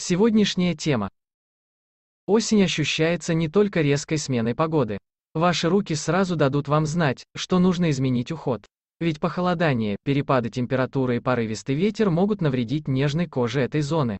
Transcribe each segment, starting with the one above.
Сегодняшняя тема. Осень ощущается не только резкой сменой погоды. Ваши руки сразу дадут вам знать, что нужно изменить уход. Ведь похолодание, перепады температуры и порывистый ветер могут навредить нежной коже этой зоны.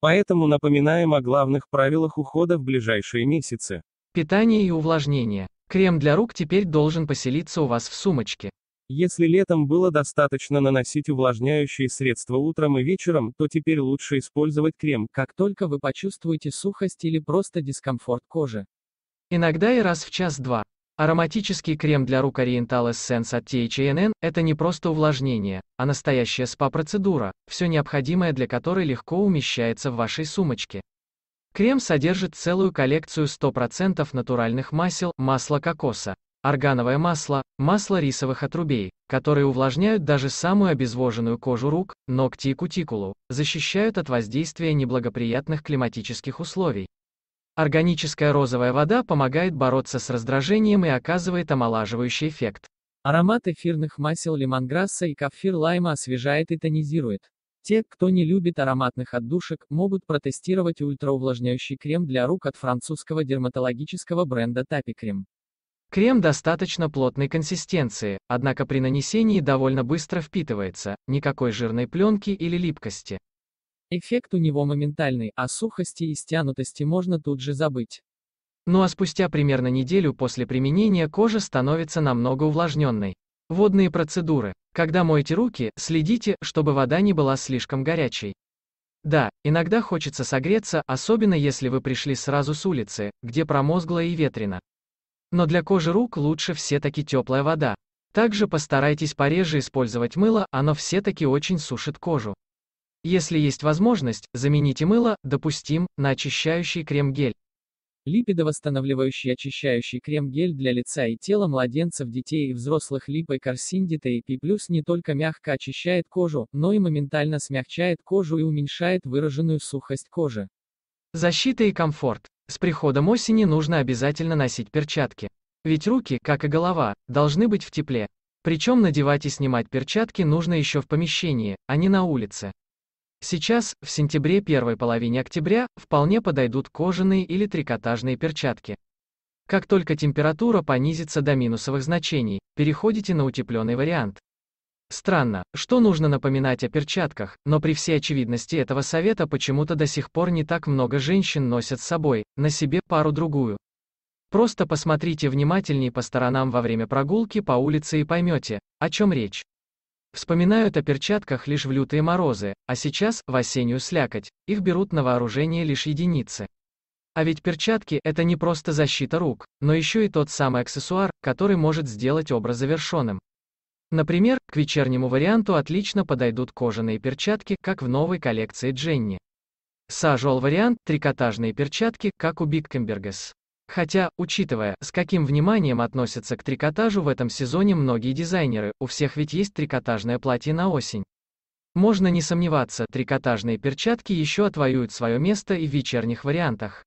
Поэтому напоминаем о главных правилах ухода в ближайшие месяцы. Питание и увлажнение. Крем для рук теперь должен поселиться у вас в сумочке. Если летом было достаточно наносить увлажняющие средства утром и вечером, то теперь лучше использовать крем, как только вы почувствуете сухость или просто дискомфорт кожи. Иногда и раз в час-два. Ароматический крем для рук Oriental Essence от THNN – это не просто увлажнение, а настоящая спа-процедура, все необходимое для которой легко умещается в вашей сумочке. Крем содержит целую коллекцию 100% натуральных масел, масла кокоса, Органовое масло – масло рисовых отрубей, которые увлажняют даже самую обезвоженную кожу рук, ногти и кутикулу, защищают от воздействия неблагоприятных климатических условий. Органическая розовая вода помогает бороться с раздражением и оказывает омолаживающий эффект. Аромат эфирных масел лимонграсса и кафир лайма освежает и тонизирует. Те, кто не любит ароматных отдушек, могут протестировать ультраувлажняющий крем для рук от французского дерматологического бренда Тапикрем. Крем достаточно плотной консистенции, однако при нанесении довольно быстро впитывается, никакой жирной пленки или липкости. Эффект у него моментальный, а сухости и стянутости можно тут же забыть. Ну а спустя примерно неделю после применения кожа становится намного увлажненной. Водные процедуры. Когда моете руки, следите, чтобы вода не была слишком горячей. Да, иногда хочется согреться, особенно если вы пришли сразу с улицы, где промозгло и ветрено. Но для кожи рук лучше все-таки теплая вода. Также постарайтесь пореже использовать мыло, оно все-таки очень сушит кожу. Если есть возможность, замените мыло, допустим, на очищающий крем-гель. Липидовосстанавливающий очищающий крем-гель для лица и тела младенцев, детей и взрослых липой Корсинди TAP+, не только мягко очищает кожу, но и моментально смягчает кожу и уменьшает выраженную сухость кожи. Защита и комфорт. С приходом осени нужно обязательно носить перчатки. Ведь руки, как и голова, должны быть в тепле. Причем надевать и снимать перчатки нужно еще в помещении, а не на улице. Сейчас, в сентябре первой половине октября, вполне подойдут кожаные или трикотажные перчатки. Как только температура понизится до минусовых значений, переходите на утепленный вариант. Странно, что нужно напоминать о перчатках, но при всей очевидности этого совета почему-то до сих пор не так много женщин носят с собой, на себе пару-другую. Просто посмотрите внимательней по сторонам во время прогулки по улице и поймете, о чем речь. Вспоминают о перчатках лишь в лютые морозы, а сейчас, в осеннюю слякоть, их берут на вооружение лишь единицы. А ведь перчатки – это не просто защита рук, но еще и тот самый аксессуар, который может сделать образ завершенным. Например, к вечернему варианту отлично подойдут кожаные перчатки, как в новой коллекции Дженни. Сажуал вариант – трикотажные перчатки, как у Биткембергес. Хотя, учитывая, с каким вниманием относятся к трикотажу в этом сезоне многие дизайнеры, у всех ведь есть трикотажное платье на осень. Можно не сомневаться, трикотажные перчатки еще отвоюют свое место и в вечерних вариантах.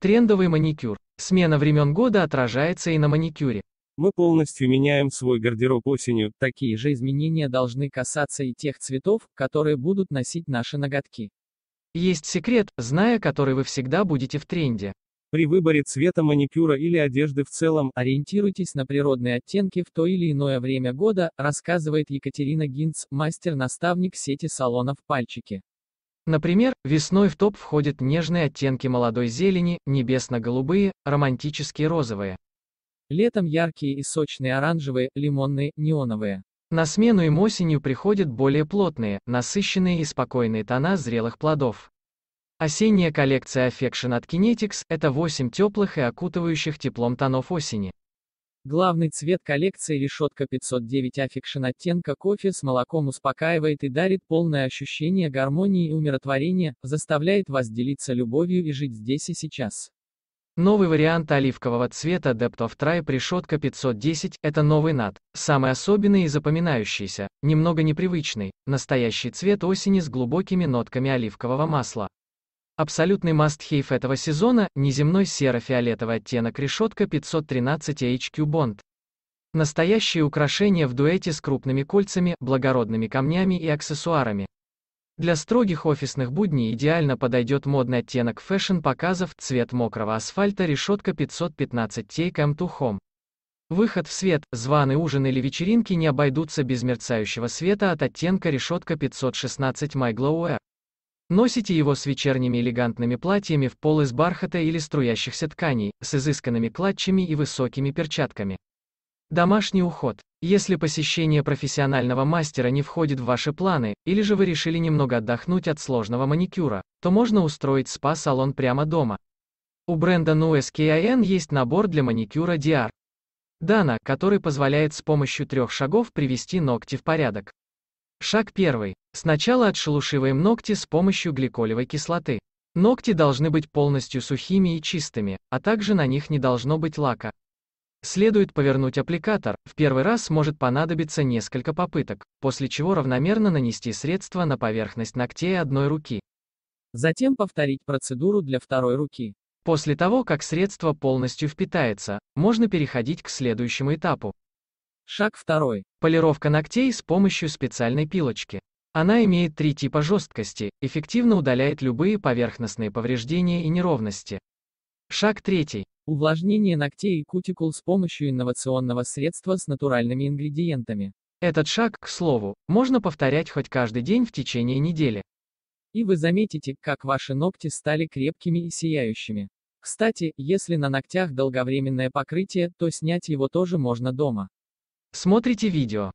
Трендовый маникюр. Смена времен года отражается и на маникюре. Мы полностью меняем свой гардероб осенью. Такие же изменения должны касаться и тех цветов, которые будут носить наши ноготки. Есть секрет, зная который вы всегда будете в тренде. При выборе цвета маникюра или одежды в целом, ориентируйтесь на природные оттенки в то или иное время года, рассказывает Екатерина Гинц, мастер-наставник сети салонов «Пальчики». Например, весной в топ входят нежные оттенки молодой зелени, небесно-голубые, романтические розовые. Летом яркие и сочные оранжевые, лимонные, неоновые. На смену им осенью приходят более плотные, насыщенные и спокойные тона зрелых плодов. Осенняя коллекция Affection от Kinetics – это 8 теплых и окутывающих теплом тонов осени. Главный цвет коллекции решетка 509 Affection оттенка кофе с молоком успокаивает и дарит полное ощущение гармонии и умиротворения, заставляет вас делиться любовью и жить здесь и сейчас. Новый вариант оливкового цвета Depth of Try решетка 510 – это новый над, самый особенный и запоминающийся, немного непривычный, настоящий цвет осени с глубокими нотками оливкового масла. Абсолютный мастхейв этого сезона – неземной серо-фиолетовый оттенок решетка 513 HQ Bond. Настоящее украшение в дуэте с крупными кольцами, благородными камнями и аксессуарами. Для строгих офисных будней идеально подойдет модный оттенок фэшн-показов цвет мокрого асфальта решетка 515 Take M to Home. Выход в свет, званый ужин или вечеринки не обойдутся без мерцающего света от оттенка решетка 516 My Glow Air. Носите его с вечерними элегантными платьями в пол из бархата или струящихся тканей, с изысканными клатчами и высокими перчатками. Домашний уход. Если посещение профессионального мастера не входит в ваши планы, или же вы решили немного отдохнуть от сложного маникюра, то можно устроить спа-салон прямо дома. У бренда NuSKIN есть набор для маникюра DR. Дана, который позволяет с помощью трех шагов привести ногти в порядок. Шаг первый. Сначала отшелушиваем ногти с помощью гликолевой кислоты. Ногти должны быть полностью сухими и чистыми, а также на них не должно быть лака. Следует повернуть аппликатор, в первый раз может понадобиться несколько попыток, после чего равномерно нанести средство на поверхность ногтей одной руки. Затем повторить процедуру для второй руки. После того, как средство полностью впитается, можно переходить к следующему этапу. Шаг второй. Полировка ногтей с помощью специальной пилочки. Она имеет три типа жесткости, эффективно удаляет любые поверхностные повреждения и неровности. Шаг третий. Увлажнение ногтей и кутикул с помощью инновационного средства с натуральными ингредиентами. Этот шаг, к слову, можно повторять хоть каждый день в течение недели. И вы заметите, как ваши ногти стали крепкими и сияющими. Кстати, если на ногтях долговременное покрытие, то снять его тоже можно дома. Смотрите видео.